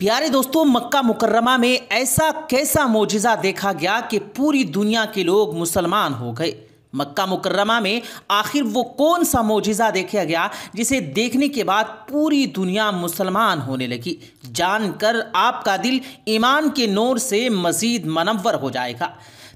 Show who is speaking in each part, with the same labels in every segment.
Speaker 1: प्यारे दोस्तों मक्का मुकर्रमा में ऐसा कैसा मोजिज़ा देखा गया कि पूरी दुनिया के लोग मुसलमान हो गए मक्का मुकर्रमा में आखिर वो कौन सा मोजिज़ा देखा गया जिसे देखने के बाद पूरी दुनिया मुसलमान होने लगी जानकर आपका दिल ईमान के नोर से मज़ीद मनवर हो जाएगा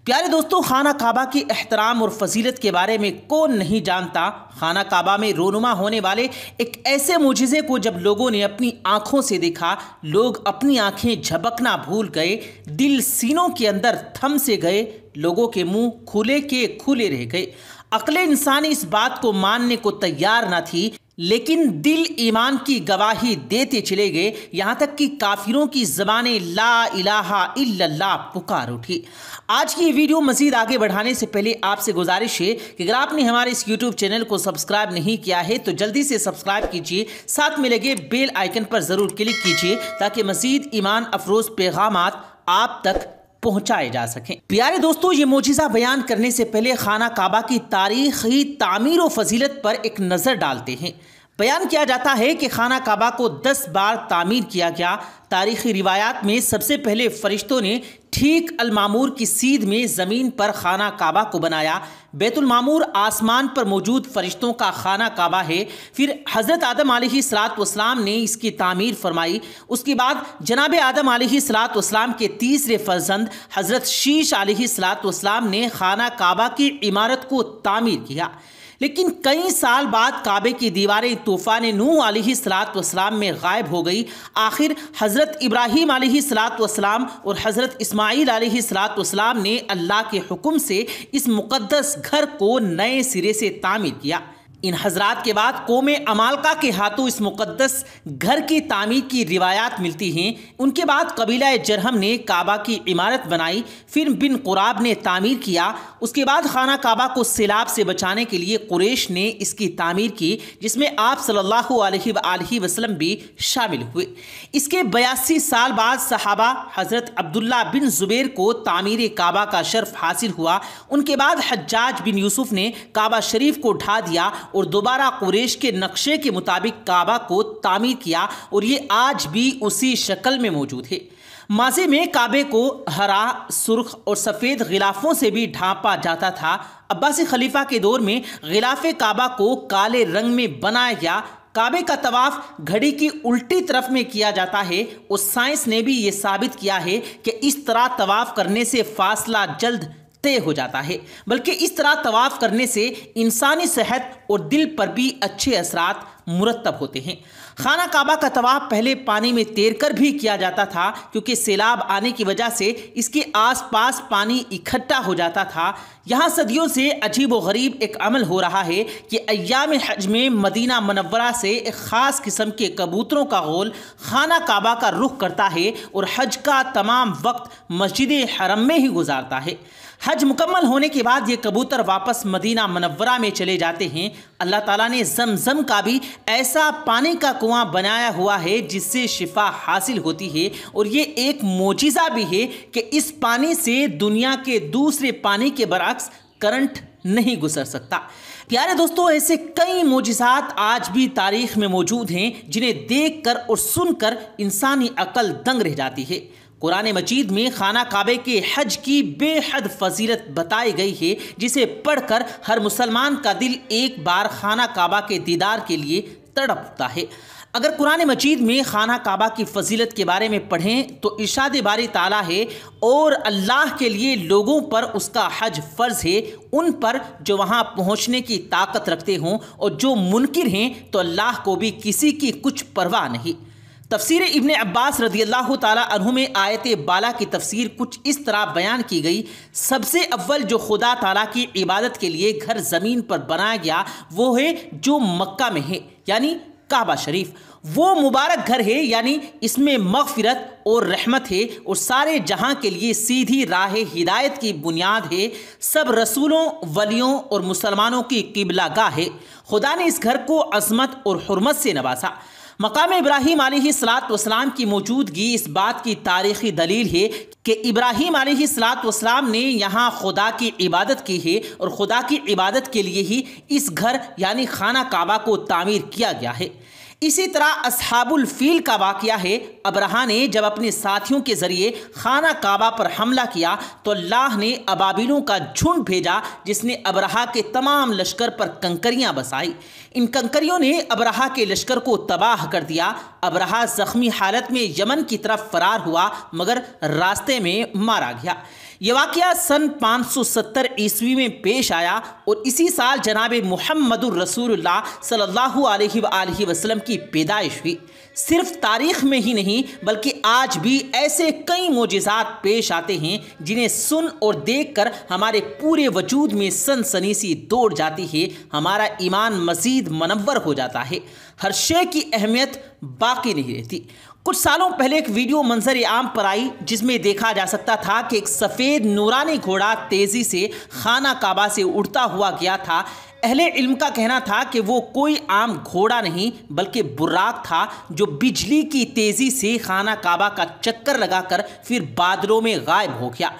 Speaker 1: प्यारे दोस्तों खाना काबा की एहतराम और फजीलत के बारे में कौन नहीं जानता खाना काबा में रोनुमा होने वाले एक ऐसे मुजज़े को जब लोगों ने अपनी आंखों से देखा लोग अपनी आंखें झपकना भूल गए दिल सीनों के अंदर थम से गए लोगों के मुंह खुले के खुले रह गए अकले इंसान इस बात को मानने को तैयार ना थी लेकिन दिल ईमान की गवाही देते चले गए यहाँ तक कि काफिरों की जबान ला इलाहा इल्लल्लाह पुकार उठी आज की वीडियो मज़ीद आगे बढ़ाने से पहले आपसे गुजारिश है कि अगर आपने हमारे इस यूट्यूब चैनल को सब्सक्राइब नहीं किया है तो जल्दी से सब्सक्राइब कीजिए साथ में लगे बेल आइकन पर ज़रूर क्लिक कीजिए ताकि मज़ीद ईमान अफरोज़ पैगाम आप तक पहुंचाए जा सकें प्यारे दोस्तों ये मोजिजा बयान करने से पहले खाना काबा की तारीखी तामीर और फजीलत पर एक नज़र डालते हैं बयान किया जाता है कि खाना काबा को 10 बार तामीर किया गया तारीखी रिवायात में सबसे पहले फरिश्तों ने ठीक अलमामूर की सीध में ज़मीन पर खाना काबा को बनाया बैतुलमामूर आसमान पर मौजूद फरिश्तों का खाना काबा है फिर हज़रत आदम सलाम ने इसकी तामीर फरमाई उसके बाद जनाब आदम सलाम के तीसरे फर्जंद हज़रत शीश सलाम ने खाना काबा की इमारत को तामीर किया लेकिन कई साल बाद काबे की दीवारें तूफ़ान नू आलही सलात वसलाम में गायब हो गई आखिर हज़रत इब्राहीम आलही सलात वसलाम और हज़रत इस्माईल आलही सलात वसलाम ने अल्लाह के हुक्म से इस मुक़दस घर को नए सिरे से तामीर किया इन हजरात के बाद कौम अमालका के हाथों इस मुक़दस घर की तामीर की रिवायात मिलती हैं उनके बाद कबीला जरहम ने काबा की इमारत बनाई फिर बिन कुराब ने तामीर किया उसके बाद खाना काबा को सैलाब से बचाने के लिए कुरेश ने इसकी तामीर की जिसमें आप सल्लल्लाहु अलैहि वसल्लम भी शामिल हुए इसके बयासी साल बाद सहाबा हज़रत अब्दुल्ला बिन ज़ुबैर को तामीर काबा का शर्फ हासिल हुआ उनके बाद हज्जाज बिन यूसुफ ने काबा शरीफ को ढा दिया और दोबारा कुरेश के नक्शे के मुताबिक काबा को तामीर किया और ये आज भी उसी शक्ल में मौजूद है माजे में काबे को हरा सुर्ख और सफ़ेद गिलाफों से भी ढांपा जाता था अब्बासी खलीफा के दौर में गिलाफ काबा को काले रंग में बनाया गया काबे का तवाफ घड़ी की उल्टी तरफ में किया जाता है और साइंस ने भी ये साबित किया है कि इस तरह तवाफ करने से फासला जल्द तय हो जाता है बल्कि इस तरह तवाफ करने से इंसानी सेहत और दिल पर भी अच्छे असरात मुरतब होते हैं खाना काबा का तवाब पहले पानी में तैर कर भी किया जाता था क्योंकि सैलाब आने की वजह से इसके आसपास पानी इकट्ठा हो जाता था यहाँ सदियों से अजीब व गरीब एक अमल हो रहा है कि अयाम हज में मदीना मनवरा से एक ख़ास किस्म के कबूतरों का गोल खाना काबा का रुख करता है और हज का तमाम वक्त मस्जिद हरम में ही गुजारता है हज मुकम्मल होने के बाद ये कबूतर वापस मदीना मनवरा में चले जाते हैं अल्लाह ताला ने जमजम का भी ऐसा पानी का कुआं बनाया हुआ है जिससे शिफा हासिल होती है और ये एक मोजिज़ा भी है कि इस पानी से दुनिया के दूसरे पानी के बरक्स करंट नहीं गुजर सकता प्यारे दोस्तों ऐसे कई मोजिज़ात आज भी तारीख में मौजूद हैं जिन्हें देखकर और सुनकर इंसानी अकल दंग रह जाती है कुरान मजीद में खाना काबे के हज की बेहद फजीलत बताई गई है जिसे पढ़कर हर मुसलमान का दिल एक बार खाना काबा के दीदार के लिए तड़पता है अगर कुरान मजीद में खाना काबा की फजीलत के बारे में पढ़ें तो इशाद बारी ताला है और अल्लाह के लिए लोगों पर उसका हज फ़र्ज है उन पर जो वहाँ पहुँचने की ताकत रखते हों और जो मुनकर हैं तो अल्लाह को भी किसी की कुछ परवाह नहीं तफसीर इबन अब्बास रदी अल्लाह तहु में आयत बाला की तफसीर कुछ इस तरह बयान की गई सबसे अव्वल जो खुदा तला की इबादत के लिए घर ज़मीन पर बनाया गया वो है जो मक्का में है यानी काबा शरीफ वो मुबारक घर है यानी इसमें मगफिरत और रहमत है और सारे जहां के लिए सीधी राह हिदायत की बुनियाद है सब रसूलों वलियों और मुसलमानों की किबला गाह है खुदा ने इस घर को अजमत और हरमत से नवाजा मकाम इब्राहिम सलातम की मौजूदगी इस बात की तारीखी दलील है कि इब्राहिम सलातम ने यहाँ खुदा की इबादत की है और खुदा की इबादत के लिए ही इस घर यानी खाना काबा को तामीर किया गया है इसी तरह असहाबुल फील का वाक्य है अब्रहा ने जब अपने साथियों के ज़रिए खाना काबा पर हमला किया तो अल्लाह ने अबाबिलों का झुंड भेजा जिसने अबरहा के तमाम लश्कर पर कंकरियां बसाई इन कंकरियों ने अबरहा के लश्कर को तबाह कर दिया अबरहा ज़ख्मी हालत में यमन की तरफ फ़रार हुआ मगर रास्ते में मारा गया ये वाक़ सन 570 ईस्वी में पेश आया और इसी साल जनाब मोहम्मद रसूलुल्लाह वसल्लम की पैदाइश हुई सिर्फ तारीख में ही नहीं बल्कि आज भी ऐसे कई मोजात पेश आते हैं जिन्हें सुन और देख कर हमारे पूरे वजूद में सनसनी सी दौड़ जाती है हमारा ईमान मजीद मनवर हो जाता है हर शे की अहमियत बाकी नहीं रहती कुछ सालों पहले एक वीडियो मंजर आम पर आई जिसमें देखा जा सकता था कि एक सफ़ेद नूरानी घोड़ा तेज़ी से खाना काबा से उड़ता हुआ गया था अहले इल्म का कहना था कि वो कोई आम घोड़ा नहीं बल्कि बुराक था जो बिजली की तेज़ी से खाना काबा का चक्कर लगाकर फिर बादलों में गायब हो गया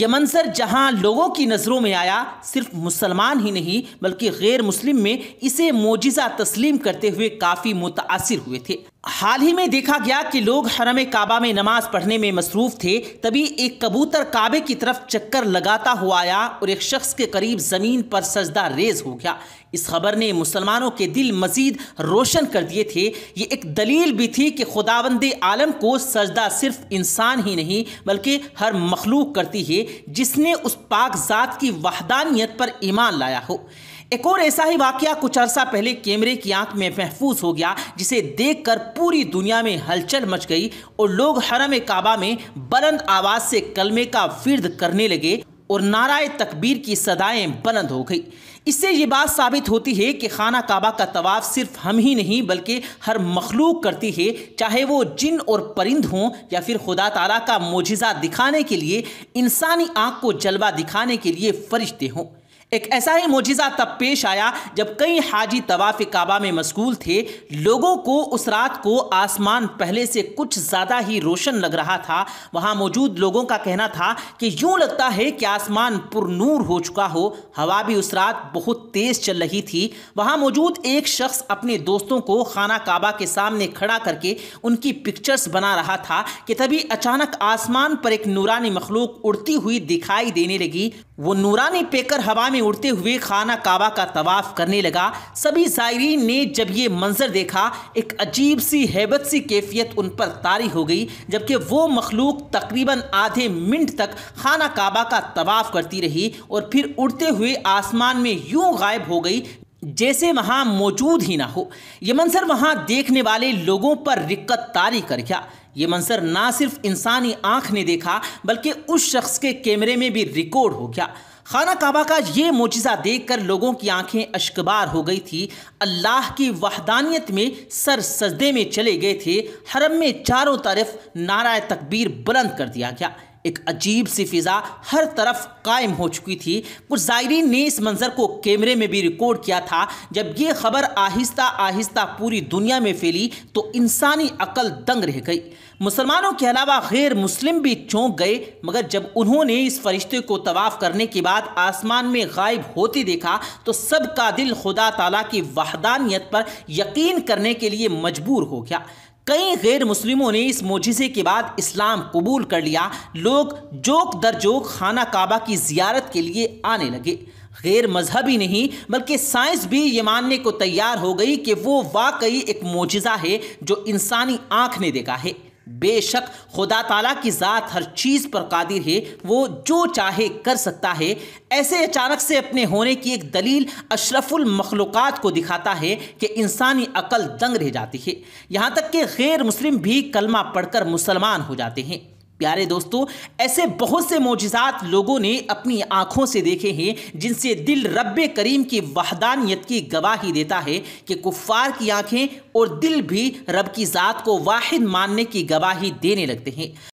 Speaker 1: यह मंजर जहां लोगों की नज़रों में आया सिर्फ मुसलमान ही नहीं बल्कि गैर मुस्लिम में इसे मोजिज़ा तस्लीम करते हुए काफ़ी मुतासर हुए थे हाल ही में देखा गया कि लोग हरम काबा में नमाज पढ़ने में मसरूफ थे तभी एक कबूतर काबे की तरफ चक्कर लगाता हुआ आया और एक शख्स के करीब ज़मीन पर सजदा रेज हो गया इस खबर ने मुसलमानों के दिल मजीद रोशन कर दिए थे ये एक दलील भी थी कि खुदाबंद आलम को सजदा सिर्फ इंसान ही नहीं बल्कि हर मखलूक करती है जिसने उस पाक ज़ात की वहदानियत पर ईमान लाया हो एक और ऐसा ही वाक्य कुछ अरसा पहले कैमरे की आंख में महफूज हो गया जिसे देखकर पूरी दुनिया में हलचल मच गई और लोग हरम काबा में बुलंद आवाज से कलमे का फिर्द करने लगे और नाराय तकबीर की सदाएं बुलंद हो गई इससे ये बात साबित होती है कि खाना काबा का तवाफ़ सिर्फ हम ही नहीं बल्कि हर मखलूक करती है चाहे वो जिन और परिंद हों या फिर खुदा तला का मोजिज़ा दिखाने के लिए इंसानी आँख को जलवा दिखाने के लिए फरिश्ते हों एक ऐसा ही मोजिज़ा तब पेश आया जब कई हाजी तवाफ़ काबा में मशगूल थे लोगों को उस रात को आसमान पहले से कुछ ज़्यादा ही रोशन लग रहा था वहाँ मौजूद लोगों का कहना था कि यूँ लगता है कि आसमान पुरनूर हो चुका हो हवा भी उस रात बहुत तेज़ चल रही थी वहाँ मौजूद एक शख्स अपने दोस्तों को खाना काबा के सामने खड़ा करके उनकी पिक्चर्स बना रहा था कि तभी अचानक आसमान पर एक नूरानी मखलूक उड़ती हुई दिखाई देने लगी वो नूरानी पेकर हवा में में उड़ते हुए खाना काबा का तवाफ करने लगा सभी जायरीन ने जब ये मंजर देखा एक अजीब सी हैबत सी कैफियत उन पर तारी हो गई जबकि वो मखलूक तकरीबन आधे मिनट तक खाना काबा का तवाफ करती रही और फिर उड़ते हुए आसमान में यूं गायब हो गई जैसे वहाँ मौजूद ही ना हो यह मंजर वहाँ देखने वाले लोगों पर रिक्कत तारी कर गया ये मंजर ना सिर्फ इंसानी आंख ने देखा बल्कि उस शख्स के कैमरे में भी रिकॉर्ड हो गया खाना काबा का ये देख देखकर लोगों की आंखें अशकबार हो गई थी अल्लाह की वहदानियत में सर सजदे में चले गए थे हरम में चारों तरफ नारा तकबीर बुलंद कर दिया गया एक अजीब सी फिज़ा हर तरफ कायम हो चुकी थी कुछ ज़ायरीन ने इस मंज़र को कैमरे में भी रिकॉर्ड किया था जब ये खबर आहिस्ता आहिस्ता पूरी दुनिया में फैली तो इंसानी अकल दंग रह गई मुसलमानों के अलावा गैर मुस्लिम भी चौंक गए मगर जब उन्होंने इस फरिश्ते को तवाफ़ करने के बाद आसमान में गायब होते देखा तो सबका दिल खुदा तला की वहदानियत पर यकीन करने के लिए मजबूर हो गया कई गैर मुस्लिमों ने इस मोजिज़े के बाद इस्लाम कबूल कर लिया लोग जोक दर जोक खाना काबा की जियारत के लिए आने लगे गैर मजहबी नहीं बल्कि साइंस भी ये मानने को तैयार हो गई कि वो वाकई एक मोजिज़ा है जो इंसानी आँख ने देखा है बेशक खुदा ताला की ज़ात हर चीज़ पर कादिर है वो जो चाहे कर सकता है ऐसे अचानक से अपने होने की एक दलील अशरफुल मखलूक़ात को दिखाता है कि इंसानी अकल दंग रह जाती है यहाँ तक कि गैर मुस्लिम भी कलमा पढ़कर मुसलमान हो जाते हैं प्यारे दोस्तों ऐसे बहुत से मोजात लोगों ने अपनी आंखों से देखे हैं जिनसे दिल रब करीम की वहदानियत की गवाही देता है कि कुफ़ार की आंखें और दिल भी रब की ज़ात को वाहिद मानने की गवाही देने लगते हैं